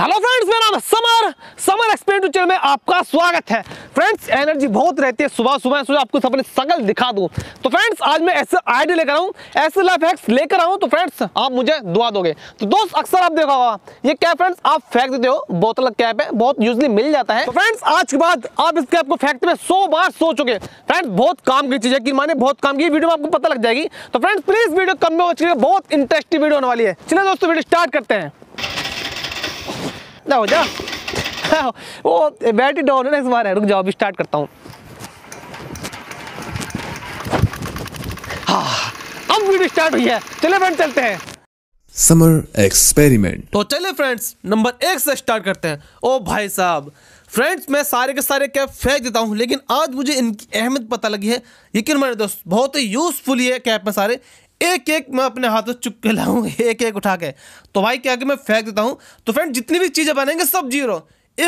hello friends मेरा नाम Samar Samar explain to channel में आपका स्वागत है फ्रेंड्स एनर्जी बहुत रहती है सुबह सुबह सुबह आपको सबने सकल दिखा दूं तो फ्रेंड्स आज मैं ऐसे आइडिया लेकर आऊँ ऐसे लाइफ हैक्स लेकर आऊँ तो फ्रेंड्स आप मुझे दुआ दोगे तो दोस्त अक्सर आप देखा होगा ये कैप फ्रेंड्स आप फेंक देते हो बोतल कैप है बहुत यूजली मिल जाता है तो फ्रेंड्स आज के बाद आप इस कैप को फेंकते में सौ बार सो चुके फ्रेंड्स बहुत काम की चीज़ है कि माने बहुत काम की वीडियो में आपको पता लग जाएगी तो फ्रेंड्स प्लीज़ वीडियो कम में हो बहुत इंटरेस्टिंग वीडियो होने वाली है चलिए दोस्तों वीडियो स्टार्ट करते हैं ना हो जा वो बैटरी डाउन है ना इस बार है रुक जाओ अभी स्टार्ट करता हूँ हाँ अब वीडियो स्टार्ट हुई है चले फ्रेंड चलते हैं समर एक्सपेरिमेंट तो चले फ्रेंड्स नंबर एक से स्टार्ट करते हैं ओ भाई साहब फ्रेंड्स मैं सारे के सारे कैप फेंक देता हूँ लेकिन आज मुझे इनकी अहमियत पता लगी है यकीन मेरे दोस्त बहुत ही यूज़फुल ये कैप में सारे एक एक मैं अपने हाथों चुप लाऊँ एक एक उठा के तो भाई क्या कि मैं फेंक देता हूँ तो फ्रेंड जितनी भी चीज़ें बनेंगे सब जीरो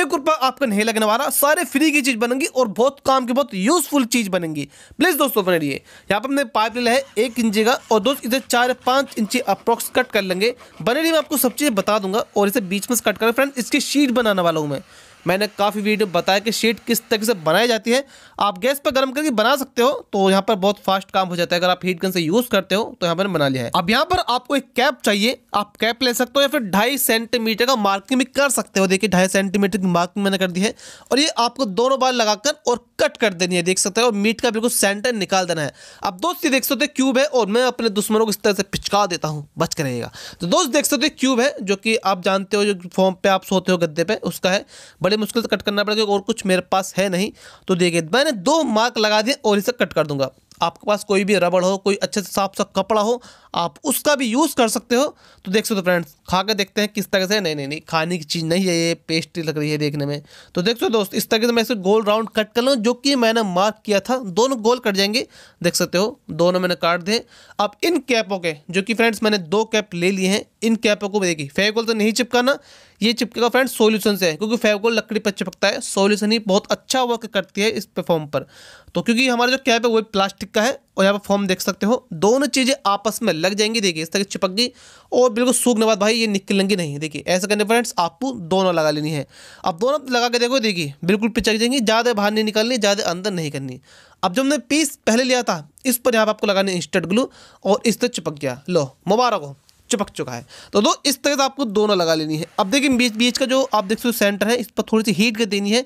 एक रुपया आपका नहीं लगने वाला सारे फ्री की चीज़ बनेंगी और बहुत काम की बहुत यूजफुल चीज़ बनेंगी प्लीज़ दोस्तों बने रहिए यहाँ पर हमने पाइप ले लिया है एक इंची का और दोस्त इधर चार पाँच इंची अप्रोक्स कट कर लेंगे बने रहिए मैं आपको सब चीज़ें बता दूंगा और इसे बीच में कट कर फ्रेंड इसकी शीट बनाने वाला हूँ मैं मैंने काफ़ी वीडियो बताया कि शीट किस तरीके से बनाई जाती है आप गैस पर गर्म करके बना सकते हो तो यहाँ पर बहुत फास्ट काम हो जाता है अगर आप हीट गन से यूज़ करते हो तो यहाँ पर बना लिया है अब यहाँ पर आपको एक कैप चाहिए आप कैप ले सकते हो या फिर ढाई सेंटीमीटर का मार्किंग भी कर सकते हो देखिए ढाई सेंटीमीटर की मार्किंग मैंने कर दी है और ये आपको दोनों बार लगाकर और कट कर देनी है देख सकते हो और मीट का बिल्कुल सेंटर निकाल देना है अब दोस्त ये देख सकते हो क्यूब है और मैं अपने दुश्मनों को इस तरह से पिचका देता हूँ बच कर रहेगा तो दोस्त देख सकते हो क्यूब है जो कि आप जानते हो जो फॉर्म पे आप सोते हो गद्दे पे उसका है बड़े मुश्किल से कट करना पड़ेगा और कुछ मेरे पास है नहीं तो देखिए मैंने दो मार्क लगा दिए और इसे कट कर दूंगा आपके पास कोई भी रबड़ हो कोई अच्छे से साफ सा कपड़ा हो आप उसका भी यूज़ कर सकते हो तो देख सकते हो फ्रेंड्स खा के देखते हैं किस तरह से नहीं नहीं नहीं खाने की चीज़ नहीं है ये पेस्ट्री लग रही है देखने में तो देख सकते हो दोस्त इस तरह से मैं इसे गोल राउंड कट कर लूँ जो कि मैंने मार्क किया था दोनों गोल कट जाएंगे देख सकते हो दोनों मैंने काट दिए अब इन कैपों के जो कि फ्रेंड्स मैंने दो कैप ले लिए हैं इन कैपों को देखिए फेविकॉल तो नहीं चिपकाना ये चिपकेगा फ्रेंड्स सोल्यूशन से है क्योंकि फेविकॉल लकड़ी पर चिपकता है सोल्यूशन ही बहुत अच्छा वर्क करती है इस परफॉर्म पर तो क्योंकि हमारा जो कैप है वो प्लास्टिक सिक्का है और यहाँ पर फॉर्म देख सकते हो दोनों चीज़ें आपस में लग जाएंगी देखिए इस तरह चिपक गई और बिल्कुल सूखने बाद भाई ये निकलेंगी नहीं देखिए ऐसे करने फ्रेंड्स आपको दोनों लगा लेनी है अब दोनों लगा के देखो देखिए बिल्कुल पिचक जाएंगी ज़्यादा बाहर नहीं निकालनी ज़्यादा अंदर नहीं करनी अब जो हमने पीस पहले लिया था इस पर यहाँ पर आपको लगानी इंस्टेंट ग्लू और इस तरह चिपक गया लो मुबारक हो चिपक चुका है तो दो इस तरह से आपको दोनों लगा लेनी है अब देखिए बीच बीच का जो आप देख सकते हो सेंटर है इस पर थोड़ी सी हीट कर देनी है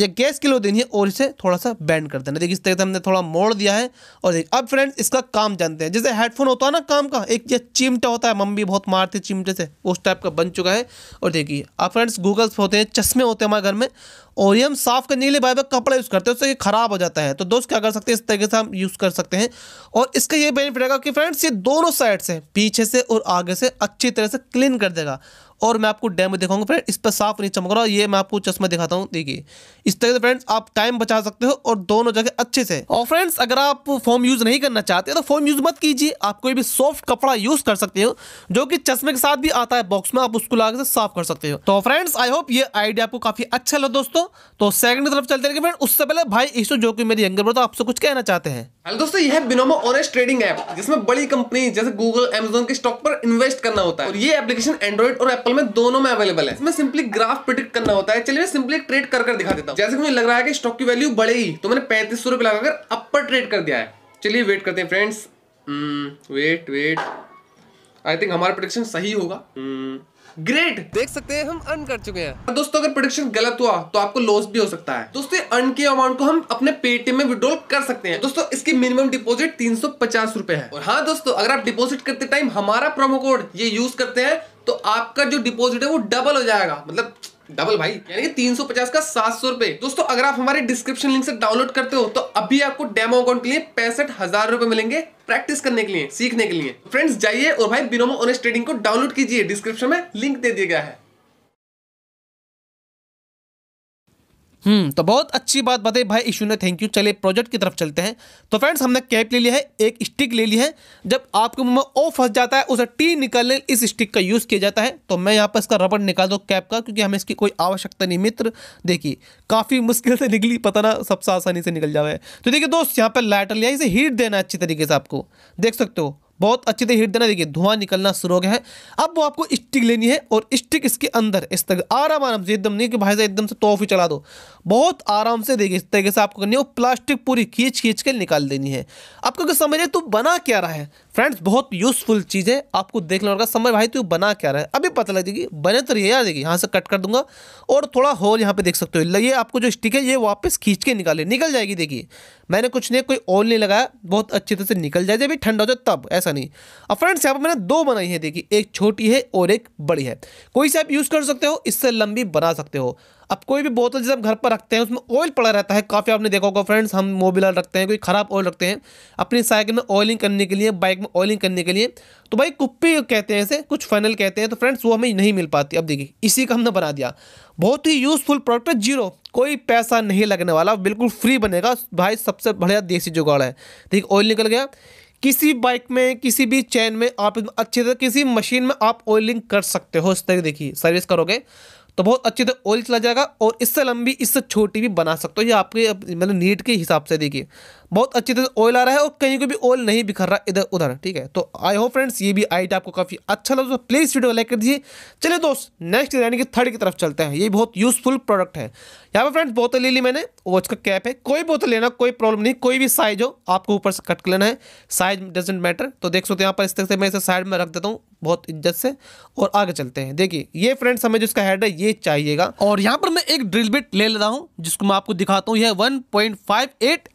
या गैस के लो देनी है और इसे थोड़ा सा बैंड कर देना देखिए इस तरह से हमने थोड़ा मोड़ दिया है और देखिए अब फ्रेंड्स इसका काम जानते हैं जैसे हेडफोन होता है ना काम का एक चिमटा होता है मम्मी बहुत मारती है चिमटे से उस टाइप का बन चुका है और देखिए अब फ्रेंड्स गूगल्स होते हैं चश्मे होते हैं हमारे घर में और ये हम साफ़ करने के लिए बार बार कपड़ा यूज़ करते हैं उससे ये ख़राब हो जाता है तो दोस्त क्या कर सकते हैं इस तरीके से हम यूज़ कर सकते हैं और इसका ये बेनिफिट रहेगा कि फ्रेंड्स ये दोनों साइड से पीछे से और आगे से अच्छी तरह से क्लीन कर देगा और मैं आपको डैम दिखाऊंगा फ्रेंड इस पर साफ नहीं चमक रहा ये मैं आपको चश्मा दिखाता हूँ देखिए इस तरह से फ्रेंड्स आप टाइम बचा सकते हो और दोनों जगह अच्छे से और फ्रेंड्स अगर आप फॉर्म यूज़ नहीं करना चाहते तो फॉर्म यूज़ मत कीजिए आप कोई भी सॉफ्ट कपड़ा यूज़ कर सकते हो जो कि चश्मे के साथ भी आता है बॉक्स में आप उसको ला से साफ कर सकते हो तो फ्रेंड्स आई होप ये आइडिया आपको काफ़ी अच्छा लगा दोस्तों तो सेकंड तरफ चलते रहेंगे फ्रेंड उससे पहले भाई इस जो कि मेरी यंगर ब्रदर आपसे कुछ कहना चाहते हैं हेलो दोस्तों यह बिनोमो ऑनेस्ट ट्रेडिंग ऐप जिसमें बड़ी कंपनी जैसे गूगल एमेजोन के स्टॉक पर इन्वेस्ट करना होता है और ये एप्लीकेशन एंड्रॉइड और एप्पल आजकल में दोनों में अवेलेबल है इसमें सिंपली ग्राफ प्रिडिक्ट करना होता है चलिए मैं सिंपली ट्रेड कर कर दिखा देता हूँ जैसे मुझे लग रहा है कि स्टॉक की वैल्यू बढ़ेगी तो मैंने पैंतीस सौ रुपये लगाकर अपर ट्रेड कर दिया है चलिए वेट करते हैं friends wait wait I think हमारा प्रोडिक्शन सही होगा hmm, ग्रेट देख सकते हैं हम अर्न कर चुके हैं दोस्तों अगर प्रोडक्शन गलत हुआ तो आपको लॉस भी हो सकता है दोस्तों अर्न के अमाउंट को हम अपने पेटीएम में विड्रॉल कर सकते हैं दोस्तों इसकी मिनिमम डिपोजिट तीन सौ पचास रुपए है और हाँ दोस्तों अगर आप डिपोजिट करते टाइम हमारा प्रोमो कोड ये यूज करते हैं तो आपका जो डिपोजिट है वो डबल हो जाएगा मतलब डबल भाई यानी कि 350 का सात सौ रुपए दोस्तों अगर आप हमारे डिस्क्रिप्शन लिंक से डाउनलोड करते हो तो अभी आपको डेमो अकाउंट के लिए पैंसठ हजार रुपए मिलेंगे प्रैक्टिस करने के लिए सीखने के लिए फ्रेंड्स जाइए और भाई बिनोमो ऑनेस्ट ट्रेडिंग को डाउनलोड कीजिए डिस्क्रिप्शन में लिंक दे दिया गया है हम्म तो बहुत अच्छी बात बताई भाई इशू ने थैंक यू चले प्रोजेक्ट की तरफ चलते हैं तो फ्रेंड्स हमने कैप ले लिया है एक स्टिक ले ली है जब आपके मुंह में ओ फंस जाता है उसे टी निकालने इस स्टिक का यूज़ किया जाता है तो मैं यहाँ पर इसका रबड़ निकाल दो कैप का क्योंकि हमें इसकी कोई आवश्यकता नहीं मित्र देखिए काफ़ी मुश्किल से निकली पता ना सबसे आसानी से निकल जाए तो देखिए दोस्त यहाँ पर लाइटर लिया इसे हीट देना अच्छी तरीके से आपको देख सकते हो बहुत अच्छी तरह हीट देना देखिए धुआं निकलना शुरू हो गया है अब वो आपको स्टिक लेनी है और स्टिक इसके अंदर इस तरह आराम आराम से एकदम नहीं कि भाई साहब एकदम से तोहफी चला दो बहुत आराम से देखिए इस तरीके से आपको करनी है प्लास्टिक पूरी खींच खींच के निकाल देनी है आपको अगर समझे तो बना क्या रहा है फ्रेंड्स बहुत यूज़फुल चीज़ है आपको देखना होगा समय भाई तो बना क्या रहा है अभी पता लग जाएगी बने तो ये आ जाएगी यहाँ से कट कर दूंगा और थोड़ा होल यहाँ पे देख सकते हो ये आपको जो स्टिक है ये वापस खींच के निकाले निकल जाएगी देखिए मैंने कुछ नहीं कोई ऑल नहीं लगाया बहुत अच्छी तरह से निकल जाए जब ठंडा हो जाए तब ऐसा नहीं अब फ्रेंड्स यहाँ पर मैंने दो बनाई है देखिए एक छोटी है और एक बड़ी है कोई से आप यूज़ कर सकते हो इससे लंबी बना सकते हो अब कोई भी बोतल जैसे हम घर पर रखते हैं उसमें ऑयल पड़ा रहता है काफ़ी आपने देखा होगा फ्रेंड्स हम मोबिलर रखते हैं कोई ख़राब ऑयल रखते हैं अपनी साइकिल में ऑयलिंग करने के लिए बाइक में ऑयलिंग करने के लिए तो भाई कुप्पी कहते हैं इसे कुछ फाइनल कहते हैं तो फ्रेंड्स वो हमें नहीं मिल पाती अब देखिए इसी का हमने बना दिया बहुत ही यूज़फुल प्रोडक्ट है जीरो कोई पैसा नहीं लगने वाला बिल्कुल फ्री बनेगा भाई सबसे बढ़िया देसी जुगाड़ है देखिए ऑयल निकल गया किसी बाइक में किसी भी चैन में आप अच्छे से किसी मशीन में आप ऑयलिंग कर सकते हो इस तरह देखिए सर्विस करोगे तो बहुत अच्छे से ऑयल चला जाएगा और इससे लंबी इससे छोटी भी बना सकते हो ये आपके मतलब नीट के हिसाब से देखिए बहुत अच्छी तरह ऑयल आ रहा है और कहीं को भी ऑयल नहीं बिखर रहा इधर उधर ठीक है तो आई होप फ्रेंड्स ये भी आइडिया आपको काफ़ी अच्छा लगा तो प्लीज़ वीडियो लाइक कर दीजिए चलिए दोस्त नेक्स्ट यानी कि थर्ड की तरफ चलते हैं ये बहुत यूजफुल प्रोडक्ट है यहाँ पर फ्रेंड्स बोतल ले ली मैंने वॉच का कैप है कोई बोतल लेना कोई प्रॉब्लम नहीं कोई भी साइज हो आपको ऊपर से कट कर लेना है साइज डजेंट मैटर तो देख सकते हो यहाँ पर इस तरह से मैं इसे साइड में रख देता हूँ बहुत इज्जत से और आगे चलते हैं देखिए ये फ्रेंड्स हमें जिसका हेड है ये चाहिएगा और यहाँ पर मैं एक ड्रिल बिट ले लेता हूँ जिसको मैं आपको दिखाता हूँ यह वन पॉइंट फाइव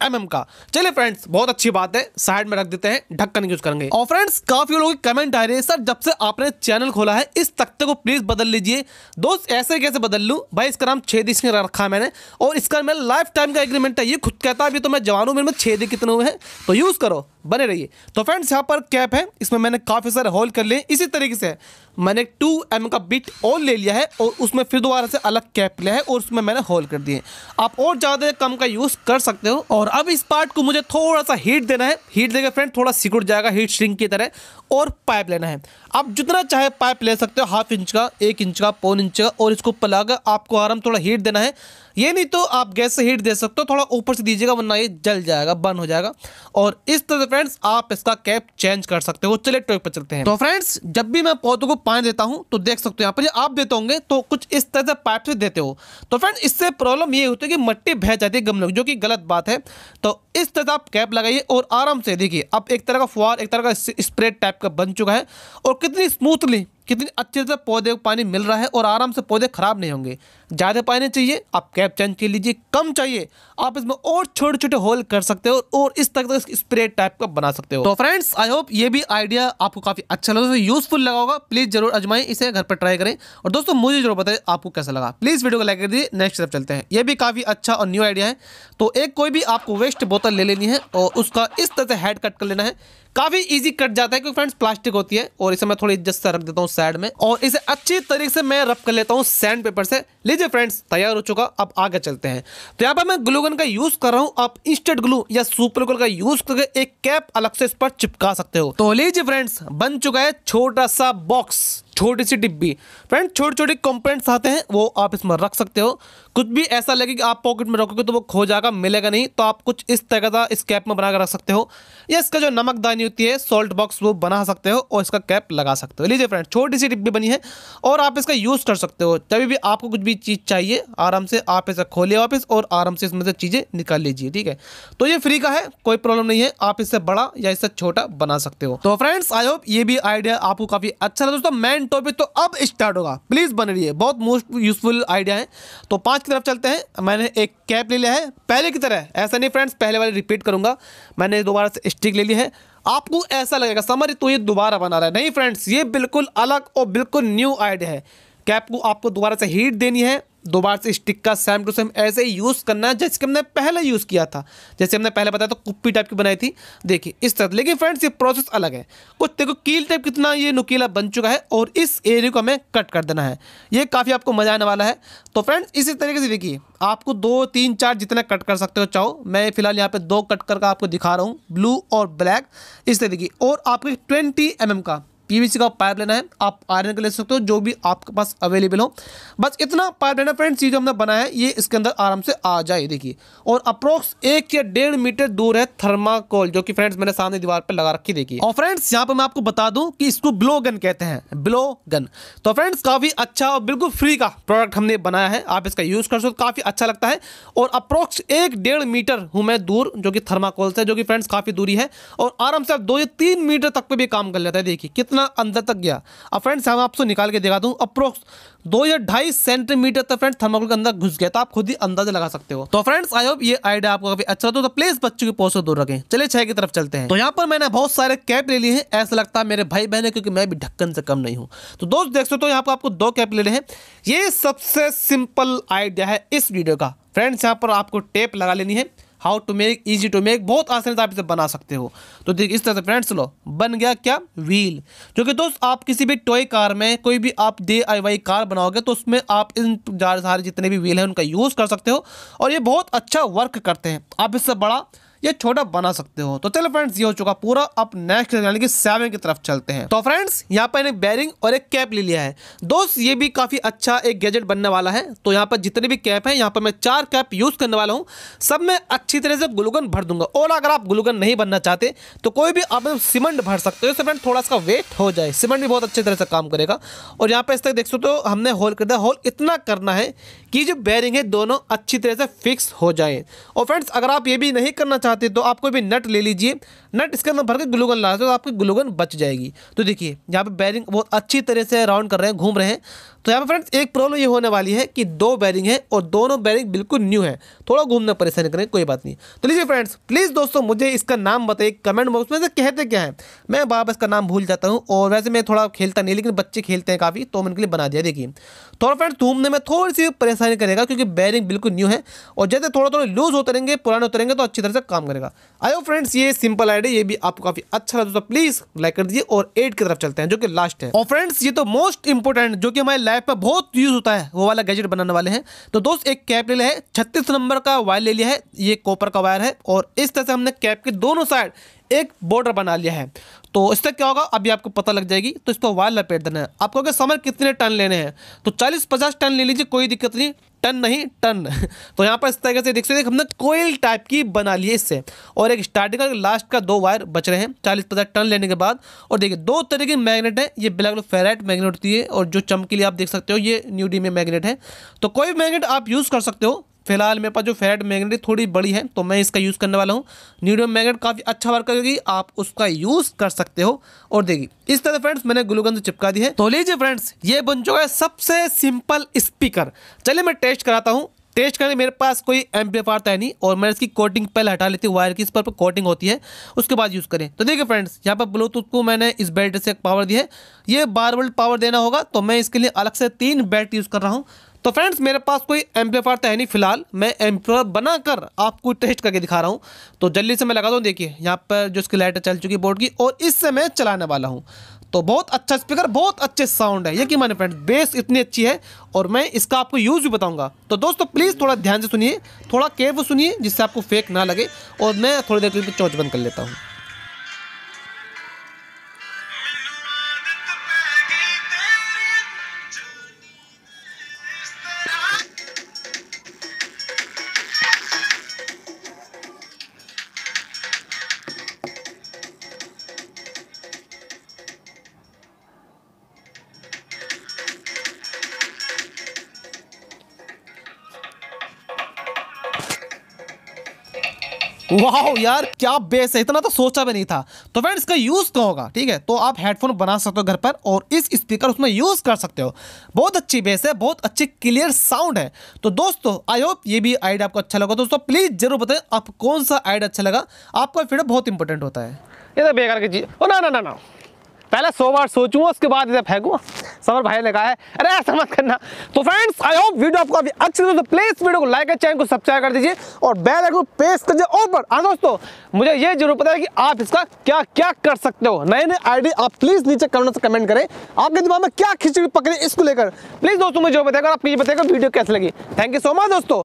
mm का चलिए फ्रेंड्स बहुत अच्छी बात है साइड में रख देते हैं ढक्कन यूज करेंगे और फ्रेंड्स काफी लोगों के कमेंट आ रहे हैं सर जब से आपने चैनल खोला है इस तख्ते को प्लीज बदल लीजिए दोस्त ऐसे कैसे बदल लूँ भाई इसका नाम छेद इसने रखा है मैंने और इसका मेरा लाइफ टाइम का एग्रीमेंट है ये खुद कहता है अभी तो मैं जवानों में छेद कितने हुए हैं तो यूज करो बने रहिए तो फ्रेंड्स यहाँ पर कैप है इसमें मैंने काफ़ी सारे होल कर लिए इसी तरीके से मैंने टू एम का बिट और ले लिया है और उसमें फिर दोबारा से अलग कैप लिया है और उसमें मैंने होल कर दिए आप और ज़्यादा कम का यूज़ कर सकते हो और अब इस पार्ट को मुझे थोड़ा सा हीट देना है हीट देकर फ्रेंड थोड़ा सिकुड़ जाएगा हीट श्रिंक की तरह और पाइप लेना है आप जितना चाहे पाइप ले सकते हो हाफ इंच का एक इंच का पौन इंच का और इसको पलाकर आपको आराम थोड़ा हीट देना है ये नहीं तो आप गैस से हीट दे सकते हो थोड़ा ऊपर से दीजिएगा वरना ये जल जाएगा बंद हो जाएगा और इस तरह फ्रेंड्स आप इसका कैप चेंज कर सकते हो चले टॉप पर चलते हैं तो फ्रेंड्स जब भी मैं पौधों को पानी देता हूँ तो देख सकते हो यहाँ पर आप देते होंगे तो कुछ इस तरह से पाइप से देते हो तो फ्रेंड इससे प्रॉब्लम ये होती है कि मट्टी बह जाती है गमलों जो कि गलत बात है तो इस तरह आप कैप लगाइए और आराम से देखिए अब एक तरह का फुहार एक तरह का स्प्रेड टाइप का बन चुका है और कितनी स्मूथली कितने अच्छे से पौधे को पानी मिल रहा है और आराम से पौधे ख़राब नहीं होंगे ज़्यादा पानी चाहिए आप कैप चेंज कर लीजिए कम चाहिए आप इसमें और छोटे छोटे होल कर सकते हो और इस तरह का स्प्रे टाइप का बना सकते हो तो फ्रेंड्स आई होप ये भी आइडिया आपको काफ़ी अच्छा लगा यूजफुल लगा होगा प्लीज़ जरूर अजमाएं इसे घर पर ट्राई करें और दोस्तों मुझे जरूर बताएं आपको कैसा लगा प्लीज़ वीडियो को लाइक कर दीजिए नेक्स्ट स्टेप चलते हैं ये भी काफ़ी अच्छा और न्यू आइडिया है तो एक कोई भी आपको वेस्ट बोतल ले लेनी है और उसका इस तरह से हेड कट कर लेना है काफी इजी कट जाता है क्योंकि फ्रेंड्स प्लास्टिक होती है और इसे मैं थोड़ी इज्जत से रख देता हूँ साइड में और इसे अच्छी तरीके से मैं रब कर लेता हूँ सैंड पेपर से लीजिए फ्रेंड्स तैयार हो चुका अब आगे चलते हैं तो यहाँ पर मैं ग्लूगन का यूज कर रहा हूँ आप इंस्टेंट ग्लू या सुपर ग्लू का यूज करके एक कैप अलग से इस पर चिपका सकते हो तो लीजिए फ्रेंड्स बन चुका है छोटा सा बॉक्स छोटी सी डिब्बी फ्रेंड छोटे छोटे कंपोनेंट्स आते हैं वो आप इसमें रख सकते हो कुछ भी ऐसा लगे कि आप पॉकेट में रखोगे तो वो खो जाएगा मिलेगा नहीं तो आप कुछ इस तरह का इस कैप में बना कर रख सकते हो या इसका जो नमक दानी होती है सॉल्ट बॉक्स वो बना सकते हो और इसका कैप लगा सकते हो लीजिए फ्रेंड छोटी सी डिब्बी बनी है और आप इसका यूज़ कर सकते हो तभी भी आपको कुछ भी चीज़ चाहिए आराम से आप इसे खोलिए वापस और आराम से इसमें से चीज़ें निकाल लीजिए ठीक है तो ये फ्री का है कोई प्रॉब्लम नहीं है आप इससे बड़ा या इससे छोटा बना सकते हो तो फ्रेंड्स आई होप ये भी आइडिया आपको काफ़ी अच्छा लगा दोस्तों मैं करंट टॉपिक तो अब स्टार्ट होगा प्लीज़ बन रही है बहुत मोस्ट यूजफुल आइडिया है तो पांच की तरफ चलते हैं मैंने एक कैप ले लिया है पहले की तरह ऐसा नहीं फ्रेंड्स पहले वाले रिपीट करूंगा मैंने दोबारा से स्टिक ले ली है आपको ऐसा लगेगा समर तो ये दोबारा बना रहा है नहीं फ्रेंड्स ये बिल्कुल अलग और बिल्कुल न्यू आइडिया है कैप को आपको दोबारा से हीट देनी है दोबारा से स्टिक का सेम टू सेम ऐसे यूज़ करना है जैसे कि हमने पहले यूज़ किया था जैसे हमने पहले बताया था कुप्पी टाइप की बनाई थी देखिए इस तरह लेकिन फ्रेंड्स ये प्रोसेस अलग है कुछ देखो कील टाइप कितना ये नुकीला बन चुका है और इस एरिया को हमें कट कर देना है ये काफ़ी आपको मज़ा आने वाला है तो फ्रेंड्स इसी तरीके से देखिए आपको दो तीन चार जितना कट कर सकते हो चाहो मैं फिलहाल यहाँ पे दो कट करके आपको दिखा रहा हूँ ब्लू और ब्लैक इस तरीके और आपके ट्वेंटी एम का पीवीसी का पाइप लेना है आप आयरन का ले सकते हो जो भी आपके पास अवेलेबल हो बस इतना पाइप लेना फ्रेंड्स ये जो हमने बनाया है ये इसके अंदर आराम से आ जाए देखिए और अप्रोक्स एक या डेढ़ मीटर दूर है थर्माकोल जो कि फ्रेंड्स मैंने सामने दीवार पर लगा रखी देखिए और फ्रेंड्स यहाँ पर मैं आपको बता दूँ कि इसको ब्लो गन कहते हैं ब्लो गन तो फ्रेंड्स काफ़ी अच्छा और बिल्कुल फ्री का प्रोडक्ट हमने बनाया है आप इसका यूज़ कर सकते हो काफ़ी अच्छा लगता है और अप्रोक्स एक डेढ़ मीटर हूँ मैं दूर जो कि थर्माकोल से जो कि फ्रेंड्स काफ़ी दूरी है और आराम से आप दो या तीन मीटर तक पर भी काम कर लेता है देखिए कितना कितना अंदर तक गया अब फ्रेंड्स हम आपको निकाल के दिखा दूँ अप्रोक्स दो या ढाई सेंटीमीटर तक फ्रेंड्स थर्माकोल के अंदर घुस गया तो आप खुद ही अंदाजा लगा सकते हो तो फ्रेंड्स आई होप ये आइडिया आपको काफी अच्छा तो, तो प्लीज बच्चों की पोस्ट दूर रखें चलिए छह की तरफ चलते हैं तो यहाँ पर मैंने बहुत सारे कैप ले लिए हैं ऐसा लगता है मेरे भाई बहन है क्योंकि मैं भी ढक्कन से कम नहीं हूँ तो दोस्त देख सकते हो यहाँ पर आपको दो कैप ले रहे हैं ये सबसे सिंपल आइडिया है इस वीडियो का फ्रेंड्स यहाँ पर आपको टेप लगा लेनी है how to make easy to make बहुत आसानी से आप इसे बना सकते हो तो देखिए इस तरह से फ्रेंड्स लो बन गया क्या व्हील जो कि दोस्त आप किसी भी टॉय कार में कोई भी आप डे आई वाई कार बनाओगे तो उसमें आप इन सारे जितने भी व्हील हैं उनका यूज़ कर सकते हो और ये बहुत अच्छा वर्क करते हैं आप इससे बड़ा या छोटा बना सकते हो तो चलो फ्रेंड्स ये हो चुका पूरा अब नेक्स्ट यानी कि सेवन की तरफ चलते हैं तो फ्रेंड्स यहाँ पर एक बैरिंग और एक कैप ले लिया है दोस्त ये भी काफी अच्छा एक गैजेट बनने वाला है तो यहाँ पर जितने भी कैप है यहाँ पर मैं चार कैप यूज करने वाला हूँ सब मैं अच्छी तरह से ग्लूगन भर दूंगा और अगर आप ग्लूगन नहीं बनना चाहते तो कोई भी आप सीमेंट भर सकते हो फ्रेंड तो थोड़ा सा वेट हो जाए सीमेंट भी बहुत अच्छी तरह से काम करेगा और यहाँ पर इस तरह देख सकते हो हमने होल कर दिया होल इतना करना है कि जो बैरिंग है दोनों अच्छी तरह से फिक्स हो जाए और फ्रेंड्स अगर आप ये भी नहीं करना चाहते चाहते तो आप कोई भी नट ले लीजिए नट इसके अंदर भर के ग्लूगन ला तो आपकी ग्लूगन बच जाएगी तो देखिए यहाँ पे बैरिंग बहुत अच्छी तरह से राउंड कर रहे हैं घूम रहे हैं तो यहाँ पे फ्रेंड्स एक प्रॉब्लम ये होने वाली है कि दो बैरिंग है और दोनों बैरिंग बिल्कुल न्यू है थोड़ा घूमना परेशानी करें कोई बात नहीं तो लीजिए फ्रेंड्स प्लीज़ दोस्तों मुझे इसका नाम बताइए कमेंट बॉक्स में कहते क्या है मैं बाप इसका नाम भूल जाता हूँ और वैसे मैं थोड़ा खेलता नहीं लेकिन बच्चे खेलते हैं काफ़ी तो मैंने उनके लिए बना दिया देखिए थोड़ा फ्रेंड्स घूमने में थोड़ी सी परेशानी करेगा क्योंकि बैरिंग बिल्कुल न्यू है और जैसे थोड़ा थोड़ा लूज़ होते रहेंगे पुराने उतरेंगे तो अच्छी तरह से काम करेगा आयो फ्रेंड्स ये सिंपल आइडिया ये भी आपको काफी अच्छा लगा तो प्लीज लाइक कर दीजिए और एट की तरफ चलते हैं जो कि लास्ट है और फ्रेंड्स ये तो मोस्ट इंपॉर्टेंट जो कि हमारे लाइफ में बहुत यूज होता है वो वाला गैजेट बनाने वाले हैं तो दोस्त एक कैप ले लिया है छत्तीस नंबर का वायर ले लिया है ये कॉपर का वायर है और इस तरह से हमने कैप के दोनों साइड एक बॉर्डर बना लिया है तो इससे क्या होगा अभी आपको पता लग जाएगी तो इसको वायर लपेट देना है आपको अगर समर कितने टन लेने हैं तो चालीस पचास टन ले लीजिए कोई दिक्कत नहीं टन नहीं टन तो यहाँ पर इस तरीके से देख सकते हमने कोयल टाइप की बना ली है इससे और एक स्टार्टिंग का लास्ट का दो वायर बच रहे हैं चालीस पचास टन लेने के बाद और देखिए दो तरह की मैगनेट है ये ब्लैक फेराइट मैगनेट होती है और जो चमकीली आप देख सकते हो ये डी में मैगनेट है तो कोई मैगनेट आप यूज़ कर सकते हो फिलहाल मेरे पास जो फेरेट मैग्नेट थोड़ी बड़ी है तो मैं इसका यूज़ करने वाला हूँ न्यूडियम मैग्नेट काफ़ी अच्छा वर्क करेगी आप उसका यूज़ कर सकते हो और देगी इस तरह फ्रेंड्स मैंने ग्लूगन चिपका दी है तो लीजिए फ्रेंड्स ये बन चुका है सबसे सिंपल स्पीकर चलिए मैं टेस्ट कराता हूँ टेस्ट करने मेरे पास कोई एम पी तो है नहीं और मैं इसकी कोटिंग पहले हटा लेती हूँ वायर की इस पर कोटिंग होती है उसके बाद यूज़ करें तो देखिए फ्रेंड्स यहाँ पर ब्लूटूथ को मैंने इस बैटरी से पावर दी है ये बार वोल्ट पावर देना होगा तो मैं इसके लिए अलग से तीन बैटरी यूज़ कर रहा हूँ तो फ्रेंड्स मेरे पास कोई एम्पलीफायर तो है नहीं फिलहाल मैं एम्पलीफायर बनाकर आपको टेस्ट करके दिखा रहा हूँ तो जल्दी से मैं लगा दूँ देखिए यहाँ पर जो इसकी लाइट चल चुकी है बोर्ड की और इससे मैं चलाने वाला हूँ तो बहुत अच्छा स्पीकर बहुत अच्छे साउंड है कि माने फ्रेंड्स बेस इतनी अच्छी है और मैं इसका आपको यूज़ भी बताऊँगा तो दोस्तों प्लीज़ थोड़ा ध्यान से सुनिए थोड़ा केव सुनिए जिससे आपको फेक ना लगे और मैं थोड़ी देर के लिए चौच बंद कर लेता हूँ वाह यार क्या बेस है इतना तो सोचा भी नहीं था तो फ्रेंड इसका यूज़ कहाँ होगा ठीक है तो आप हेडफोन बना सकते हो घर पर और इस स्पीकर उसमें यूज़ कर सकते हो बहुत अच्छी बेस है बहुत अच्छी क्लियर साउंड है तो दोस्तों आई होप ये भी आइडिया आपको अच्छा लगा दोस्तों प्लीज़ जरूर बताएं आप कौन सा आइडिया अच्छा लगा आपका फीडबैक बहुत इंपॉर्टेंट होता है ये तो बेकार की चीज़ ओ ना ना ना ना पहले सो बार सोचूंगा उसके बाद इसे फेंकूंगा समर भाई ने कहा है अरे ऐसा मत करना तो फ्रेंड्स आई होप वीडियो आपको अभी अच्छी तो प्लीज वीडियो को लाइक चैनल को सब्सक्राइब कर दीजिए और बेल आइकन को प्रेस कर दीजिए और हाँ दोस्तों मुझे ये जरूर पता है कि आप इसका क्या क्या कर सकते हो नए नए आइडिया आप प्लीज नीचे कमेंट कमेंट करें आपके दिमाग में क्या खिचड़ी पकड़ी इसको लेकर प्लीज दोस्तों मुझे बताएगा आप प्लीज बताएगा वीडियो कैसे लगी थैंक यू सो मच दोस्तों